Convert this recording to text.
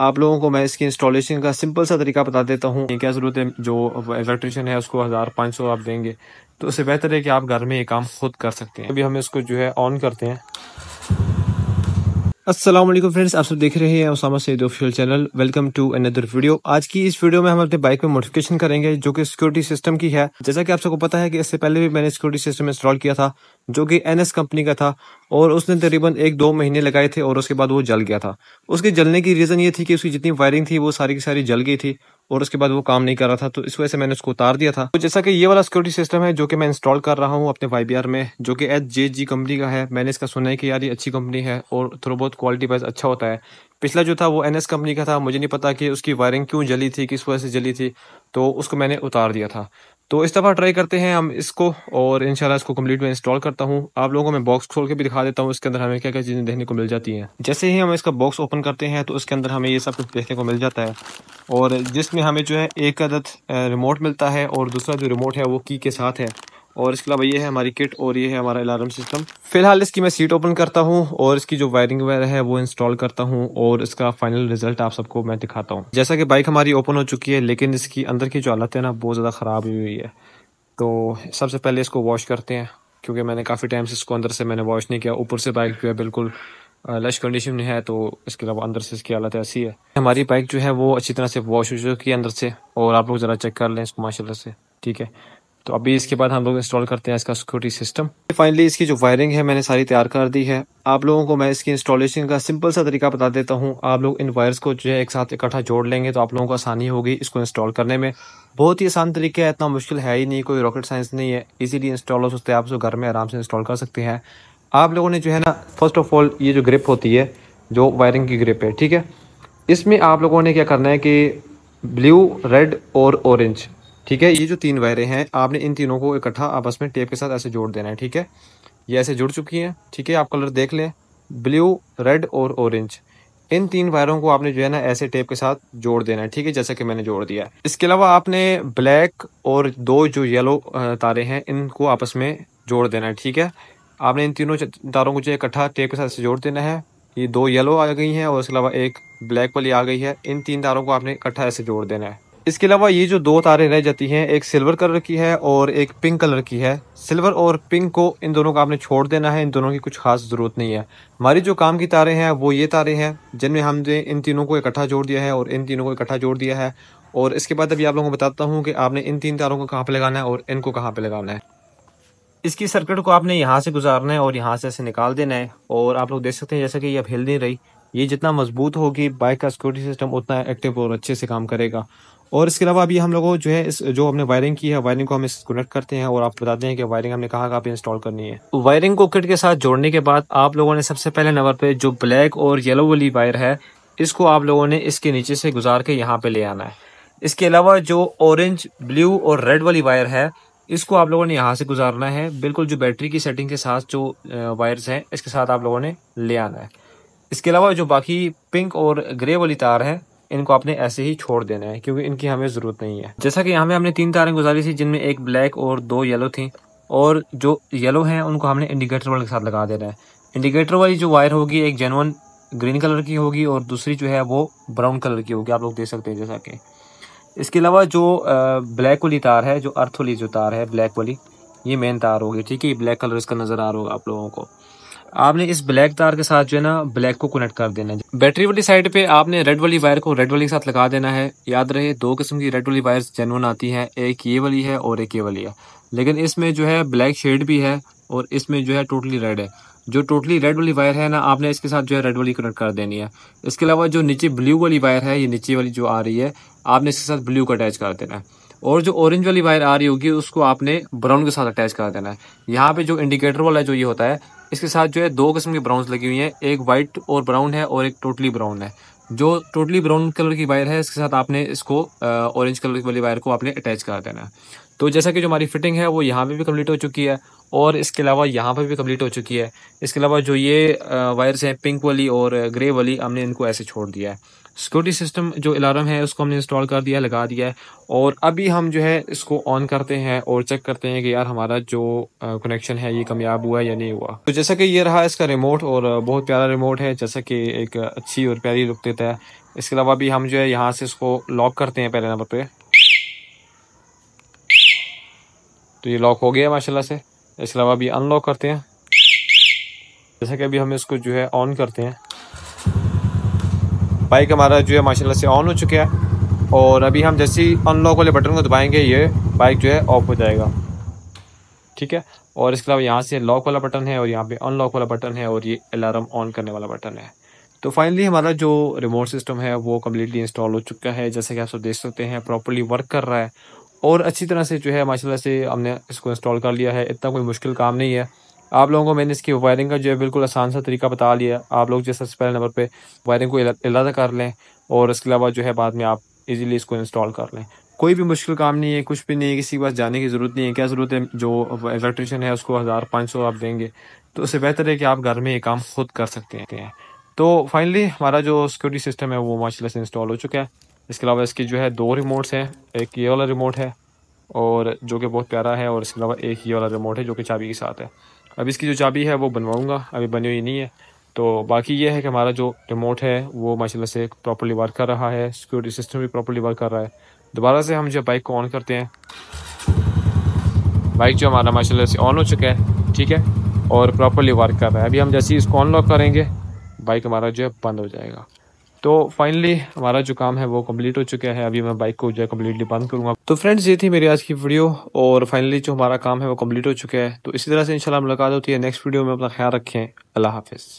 आप लोगों को मैं इसकी इंस्टॉलेशन का सिंपल सा तरीका बता देता हूँ क्या ज़रूरत है जो इलेक्ट्रिशियन है उसको हज़ार पाँच सौ आप देंगे तो उससे बेहतर है कि आप घर में ये काम खुद कर सकते हैं अभी हम इसको जो है ऑन करते हैं असलम फ्रेंड्स आप सब देख रहे हैं Usama Saeed official channel welcome to another video आज की इस वीडियो में हम अपने बाइक में मॉडिफिकेशन करेंगे जो कि सिक्योरिटी सिस्टम की है जैसा कि आप सबको पता है कि इससे पहले भी मैंने सिक्योरिटी सिस्टम इंस्टॉल किया था जो कि एन कंपनी का था और उसने तकरीबन एक दो महीने लगाए थे और उसके बाद वो जल गया था उसके जलने की रीज़न ये थी कि उसकी जितनी वायरिंग थी वो सारी की सारी जल गई थी और उसके बाद वो काम नहीं कर रहा था तो इस वजह से मैंने उसको उतार दिया था तो जैसा कि ये वाला सिक्योरिटी सिस्टम है जो कि मैं इंस्टॉल कर रहा हूँ अपने वाई में जो कि एच जे जी कंपनी का है मैंने इसका सुना है कि यार ये अच्छी कंपनी है और थोड़ा बहुत क्वालिटी वाइज अच्छा होता है पिछला जो था वो एन कंपनी का था मुझे नहीं पता कि उसकी वायरिंग क्यों जली थी किस वजह से जली थी तो उसको मैंने उतार दिया था तो इस दफ़ा ट्राई करते हैं हम इसको और इंशाल्लाह इसको कंप्लीट में इंस्टॉल करता हूँ आप लोगों को मैं बॉक्स खोल के भी दिखा देता हूँ इसके अंदर हमें क्या क्या चीज़ें देखने को मिल जाती हैं जैसे ही हम इसका बॉक्स ओपन करते हैं तो इसके अंदर हमें ये सब कुछ देखने को मिल जाता है और जिसमें हमें जो है एक अदद रिमोट मिलता है और दूसरा जो रिमोट है वो की के साथ है और इसके अलावा ये है हमारी किट और ये है हमारा अलार्म सिस्टम फिलहाल इसकी मैं सीट ओपन करता हूँ और इसकी जो वायरिंग वगैरह है वो इंस्टॉल करता हूँ और इसका फाइनल रिजल्ट आप सबको मैं दिखाता हूँ जैसा कि बाइक हमारी ओपन हो चुकी है लेकिन इसकी अंदर की जो हालत है ना बहुत ज़्यादा ख़राब हुई है तो सबसे पहले इसको वॉश करते हैं क्योंकि मैंने काफ़ी टाइम से इसको अंदर से मैंने वॉश नहीं किया ऊपर से बाइक जो है बिल्कुल लश कंडीशन में है तो इसके अलावा अंदर से इसकी हालत ऐसी है हमारी बाइक जो है वो अच्छी तरह से वॉश हो चुकी है अंदर से और आप लोग ज़रा चेक कर लें इसको माशाला से ठीक है तो अभी इसके बाद हम लोग इंस्टॉल करते हैं इसका सिक्योरिटी सिस्टम फाइनली इसकी जो वायरिंग है मैंने सारी तैयार कर दी है आप लोगों को मैं इसकी इंस्टॉलेशन का सिंपल सा तरीका बता देता हूँ आप लोग इन वायर्स को जो है एक साथ इकट्ठा जोड़ लेंगे तो आप लोगों को आसानी होगी इसको इंस्टॉल करने में बहुत ही आसान तरीका है इतना मुश्किल है ही नहीं कोई रॉकेट साइंस नहीं है इजिली इंस्टॉल हो सकते आप उसको घर में आराम से इंस्टॉल कर सकते हैं आप लोगों ने जो है ना फर्स्ट ऑफ ऑल ये जो ग्रिप होती है जो वायरिंग की ग्रिप है ठीक है इसमें आप लोगों ने क्या करना है कि ब्लू रेड और ऑरेंज ठीक है ये जो तीन वायरें हैं आपने इन तीनों को इकट्ठा आपस में टेप के साथ ऐसे जोड़ देना है ठीक है ये ऐसे जुड़ चुकी हैं ठीक है आप कलर देख लें ब्लू रेड और ऑरेंज इन तीन वायरों को आपने जो है ना ऐसे टेप के साथ जोड़ देना है ठीक है जैसा कि मैंने जोड़ दिया है इसके अलावा आपने ब्लैक और दो जो येलो तारे हैं इनको आपस में जोड़ देना है ठीक है आपने इन तीनों तारों को जो इकट्ठा टेप के साथ ऐसे जोड़ देना है ये दो येलो आ गई हैं और इसके अलावा एक ब्लैक वाली आ गई है इन तीन तारों को आपने इकट्ठा ऐसे जोड़ देना है इसके अलावा ये जो दो तारे रह जाती हैं एक सिल्वर कलर की है और एक पिंक कलर की है सिल्वर और पिंक को इन दोनों को आपने छोड़ देना है इन दोनों की कुछ खास ज़रूरत नहीं है हमारी जो काम की तारे हैं वो ये तारे हैं जिनमें हमने इन तीनों को इकट्ठा जोड़ दिया है और इन तीनों को इकट्ठा जोड़ दिया है और इसके बाद अभी आप लोगों को बताता हूँ कि आपने इन तीन तारों को कहाँ पर लगाना है और इनको कहाँ पर लगाना है इसकी सर्किट को आपने यहाँ से गुजारना है और यहाँ से ऐसे निकाल देना है और आप लोग देख सकते हैं जैसे कि यह हिल नहीं रही ये जितना मजबूत होगी बाइक का सिक्योरिटी सिस्टम उतना एक्टिव और अच्छे से काम करेगा और इसके अलावा अभी हम लोगों जो है इस जो हमने वायरिंग की है वायरिंग को हम इस कनेक्ट करते हैं और आप बताते हैं कि वायरिंग हमने कहा आप इंस्टॉल करनी है वायरिंग को किट के साथ जोड़ने के बाद आप लोगों ने सबसे पहले नंबर पे जो ब्लैक और येलो वाली वायर है इसको आप लोगों ने इसके नीचे से गुजार के यहाँ पे ले आना है इसके अलावा जो ऑरेंज ब्लू और रेड वाली वायर है इसको आप लोगों ने यहाँ से गुजारना है बिल्कुल जो बैटरी की सेटिंग के साथ जो वायर्स हैं इसके साथ आप लोगों ने ले आना है इसके अलावा जो बाकी पिंक और ग्रे वाली तार है इनको आपने ऐसे ही छोड़ देना है क्योंकि इनकी हमें ज़रूरत नहीं है जैसा कि यहाँ पे हमने तीन तारें गुजारी थी जिनमें एक ब्लैक और दो येलो थी और जो येलो हैं उनको हमने इंडिकेटर वाले के साथ लगा देना है इंडिकेटर वाली जो वायर होगी एक जेनवन ग्रीन कलर की होगी और दूसरी जो है वो ब्राउन कलर की होगी आप लोग देख सकते हैं जैसा कि इसके अलावा जो ब्लैक वाली तार है जो अर्थ वाली जो तार है ब्लैक वाली ये मेन तार होगी ठीक है ब्लैक कलर इसका नज़र आ रहा होगा आप लोगों को आपने इस ब्लैक तार के साथ जो है ना ब्लैक को कनेक्ट कर देना है बैटरी वाली साइड पे आपने रेड वाली वायर को रेड वाली के साथ लगा देना है याद रहे दो किस्म की रेड वाली वायर जेनवन आती है एक ये वाली है और एक ये वाली है लेकिन इसमें जो है ब्लैक शेड भी है और इसमें जो है टोटली रेड है जो टोटली रेड वाली वायर है ना आपने इसके साथ जो है रेड वाली कनेक्ट कर देनी है इसके अलावा जो नीचे ब्लू वाली वायर है ये नीचे वाली जो आ रही है आपने इसके साथ ब्लू को अटैच कर देना है और जो ऑरेंज वाली वायर आ रही होगी उसको आपने ब्राउन के साथ अटैच कर देना है यहाँ पे जो इंडिकेटर वाला जो ये होता है इसके साथ जो है दो किस्म की ब्राउन्स लगी हुई हैं एक वाइट और ब्राउन है और एक टोटली ब्राउन है जो टोटली ब्राउन कलर की वायर है इसके साथ आपने इसको ऑरेंज कलर वाली वायर को आपने अटैच करा देना है तो जैसा कि जो हमारी फिटिंग है वो यहाँ पे भी कम्प्लीट हो चुकी है और इसके अलावा यहाँ पर भी कम्प्लीट हो चुकी है इसके अलावा जो ये वायर्स हैं पिंक वाली और ग्रे वाली हमने इनको ऐसे छोड़ दिया है सिक्योरिटी सिस्टम जो अलार्म है उसको हमने इंस्टॉल कर दिया लगा दिया है और अभी हम जो है इसको ऑन करते हैं और चेक करते हैं कि यार हमारा जो कनेक्शन है ये कामयाब हुआ या नहीं हुआ तो जैसा कि ये रहा इसका रिमोट और बहुत प्यारा रिमोट है जैसा कि एक अच्छी और प्यारी रुक देता है इसके अलावा भी हम जो है यहाँ से इसको लॉक करते हैं पहले नंबर पर तो ये लॉक हो गया माशाला से इसके अलावा अभी अनलॉक करते हैं जैसा कि अभी हम इसको जो है ऑन करते हैं बाइक हमारा जो है माशाल्लाह से ऑन हो चुका है और अभी हम जैसे ही अनलॉक वाले बटन को दबाएंगे ये बाइक जो है ऑफ हो जाएगा ठीक है और इसके अलावा यहाँ से लॉक वाला बटन है और यहाँ पे अनलॉक वाला बटन है और ये अलार्म ऑन करने वाला बटन है तो फाइनली हमारा जो रिमोट सिस्टम है वो कम्प्लीटली इंस्टॉल हो चुका है जैसे कि आप सब देख सकते हैं प्रॉपरली वर्क कर रहा है और अच्छी तरह से जो है माशाल्लाह से हमने इसको इंस्टॉल कर लिया है इतना कोई मुश्किल काम नहीं है आप लोगों को मैंने इसकी वायरिंग का जो है बिल्कुल आसान सा तरीका बता लिया आप लोग जैसे सबसे पहले नंबर पे वायरिंग को इलादा कर लें और इसके अलावा जो है बाद में आप इजीली इसको इंस्टॉल कर लें कोई भी मुश्किल काम नहीं है कुछ भी नहीं है किसी के पास जाने की ज़रूरत नहीं है क्या ज़रूरत है जो इलेक्ट्रिशियन है उसको हज़ार पाँच सौ आप देंगे तो उससे बेहतर है कि आप घर में ये काम खुद कर सकते हैं तो फाइनली हमारा जो सिक्योरिटी सिस्टम है वो माशाल्लाह से इंस्टॉल हो चुका है इसके अलावा इसकी जो है दो रिमोट्स हैं एक ये वाला रिमोट है और जो कि बहुत प्यारा है और इसके अलावा एक ये वाला रिमोट है जो कि चाबी के साथ है अब इसकी जो चाबी है वो बनवाऊँगा अभी बनी हुई नहीं है तो बाकी ये है कि हमारा जो रिमोट है वो माशाल्लाह से प्रॉपरली वर्क कर रहा है सिक्योरिटी सिस्टम भी प्रॉपरली वर्क कर रहा है दोबारा से हम जो बाइक को ऑन करते हैं बाइक जो हमारा माशा से ऑन हो चुका है ठीक है और प्रॉपरली वर्क कर रहा है अभी हम जैसे ही इसको अनलॉक करेंगे बाइक हमारा जो है बंद हो जाएगा तो फाइनली हमारा जो काम है वो कंप्लीट हो चुका है अभी मैं बाइक को जो है कम्प्लीटली बंद करूंगा तो फ्रेंड्स ये थी मेरी आज की वीडियो और फाइनली जो हमारा काम है वो कंप्लीट हो चुका है तो इसी तरह से इंशाल्लाह मुलाकात होती है नेक्स्ट वीडियो में अपना ख्याल रखें अल्लाह हाफिज़